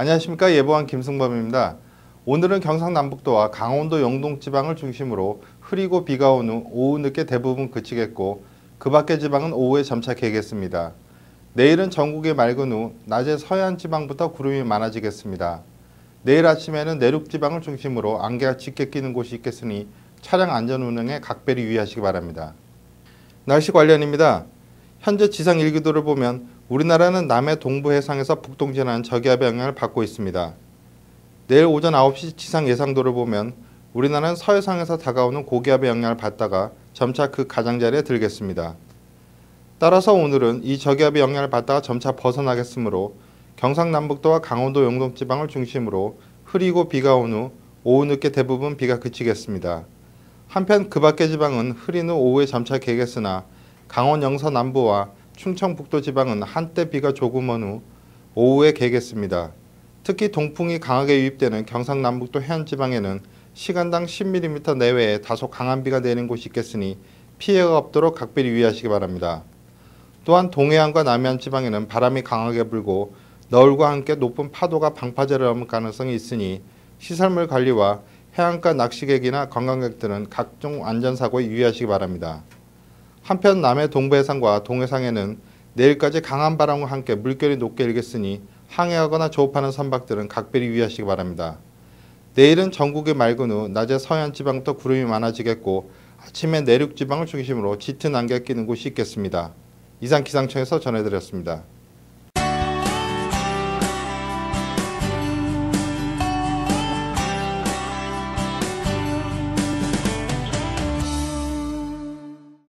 안녕하십니까 예보왕 김승범입니다. 오늘은 경상남북도와 강원도 영동지방을 중심으로 흐리고 비가 온 후 오후 늦게 대부분 그치겠고 그 밖의 지방은 오후에 점차 개겠습니다. 내일은 전국이 맑은 후 낮에 서해안 지방부터 구름이 많아지겠습니다. 내일 아침에는 내륙 지방을 중심으로 안개가 짙게 끼는 곳이 있겠으니 차량 안전 운행에 각별히 유의하시기 바랍니다. 날씨 관련입니다. 현재 지상 일기도를 보면 우리나라는 남해 동부 해상에서 북동진하는 저기압의 영향을 받고 있습니다. 내일 오전 9시 지상 예상도를 보면 우리나라는 서해상에서 다가오는 고기압의 영향을 받다가 점차 그 가장자리에 들겠습니다. 따라서 오늘은 이 저기압의 영향을 받다가 점차 벗어나겠으므로 경상남북도와 강원도 영동지방을 중심으로 흐리고 비가 온 후 오후 늦게 대부분 비가 그치겠습니다. 한편 그 밖의 지방은 흐린 후 오후에 점차 개겠으나 강원 영서 남부와 충청북도 지방은 한때 비가 조금 온후 오후에 개겠습니다. 특히 동풍이 강하게 유입되는 경상남북도 해안 지방에는 시간당 10mm 내외의 다소 강한 비가 내리는 곳이 있겠으니 피해가 없도록 각별히 유의하시기 바랍니다. 또한 동해안과 남해안 지방에는 바람이 강하게 불고 너울과 함께 높은 파도가 방파제를 넘을 가능성이 있으니 시설물 관리와 해안가 낚시객이나 관광객들은 각종 안전사고에 유의하시기 바랍니다. 한편 남해 동부해상과 동해상에는 내일까지 강한 바람과 함께 물결이 높게 일겠으니 항해하거나 조업하는 선박들은 각별히 유의하시기 바랍니다. 내일은 전국이 맑은 후 낮에 서해안 지방부 구름이 많아지겠고 아침에 내륙 지방을 중심으로 짙은 안개 끼는 곳이 있겠습니다. 이상 기상청에서 전해드렸습니다.